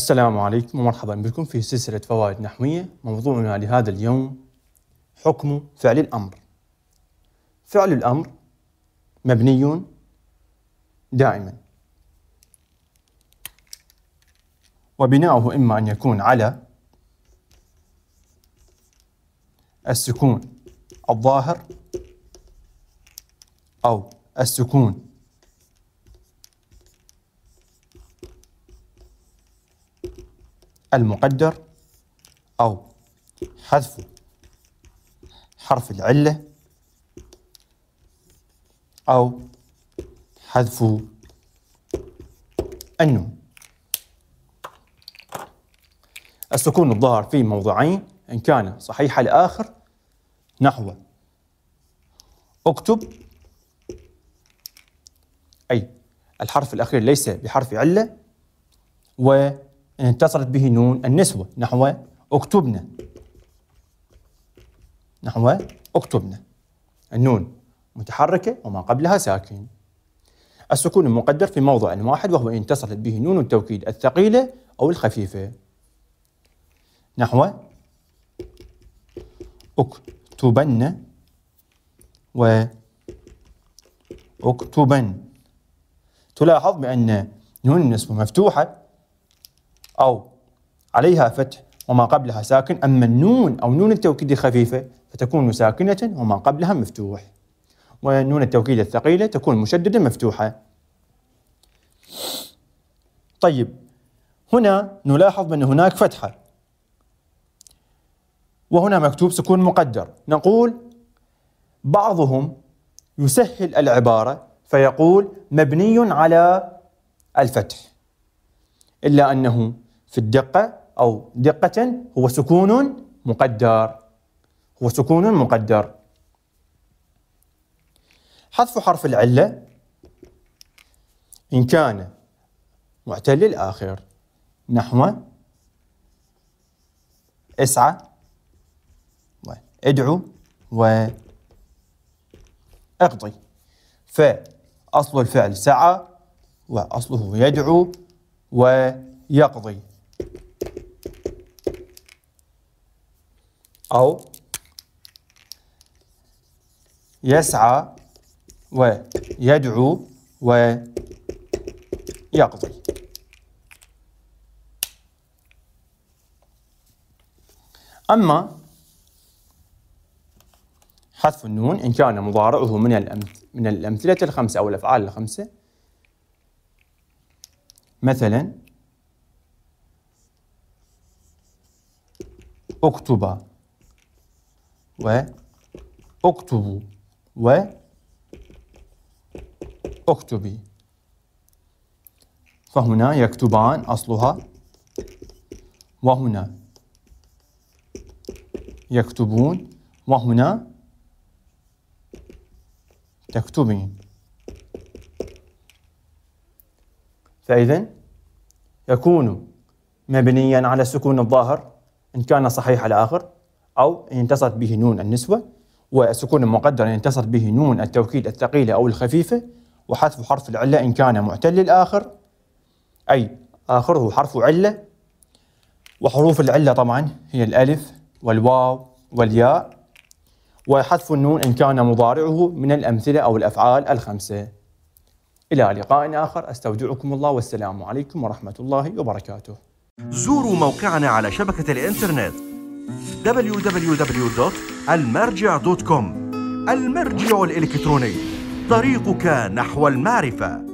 السلام عليكم ومرحبا بكم في سلسلة فوائد نحوية موضوعنا لهذا اليوم حكم فعل الأمر فعل الأمر مبني دائما وبناؤه إما أن يكون على السكون الظاهر أو السكون المقدر أو حذف حرف العلة أو حذف النون السكون الظاهر في موضعين إن كان صحيح الآخر نحو اكتب أي الحرف الأخير ليس بحرف علة و اتصلت به نون النسوة نحو اكتبنا نحو اكتبنا النون متحركة وما قبلها ساكن السكون المقدر في موضع واحد وهو إن اتصلت به نون التوكيد الثقيلة أو الخفيفة نحو اكتبن و اكتبن تلاحظ بأن نون النسوة مفتوحة أو عليها فتح وما قبلها ساكن أما النون أو نون التوكيد الخفيفة فتكون ساكنة وما قبلها مفتوح ونون التوكيد الثقيلة تكون مشددة مفتوحة طيب هنا نلاحظ أن هناك فتحة وهنا مكتوب سكون مقدر نقول بعضهم يسهل العبارة فيقول مبني على الفتح إلا أنه في الدقة أو دقة هو سكون مقدر هو سكون مقدر حذف حرف العلة إن كان معتل الآخر نحو اسعى وادعو واقضي فأصل الفعل سعى وأصله يدعو ويقضي أو يسعى ويدعو ويقضي أما حذف النون إن كان مضارعه من من الأمثلة الخمسة أو الأفعال الخمسة مثلا أكتب اكتبوا و اكتبي فهنا يكتبان أصلها وهنا يكتبون وهنا تكتبين فإذا يكون مبنيا على السكون الظاهر إن كان صحيح الآخر أو انتصت به نون النسوة والسكون المقدر انتصت به نون التوكيد الثقيلة أو الخفيفة وحذف حرف العلة إن كان معتل الآخر أي آخره حرف علة وحروف العلة طبعا هي الألف والواو والياء وحذف النون إن كان مضارعه من الأمثلة أو الأفعال الخمسة إلى لقاء آخر أستودعكم الله والسلام عليكم ورحمة الله وبركاته زوروا موقعنا على شبكة الإنترنت www.المرجع.com المرجع الإلكتروني طريقك نحو المعرفه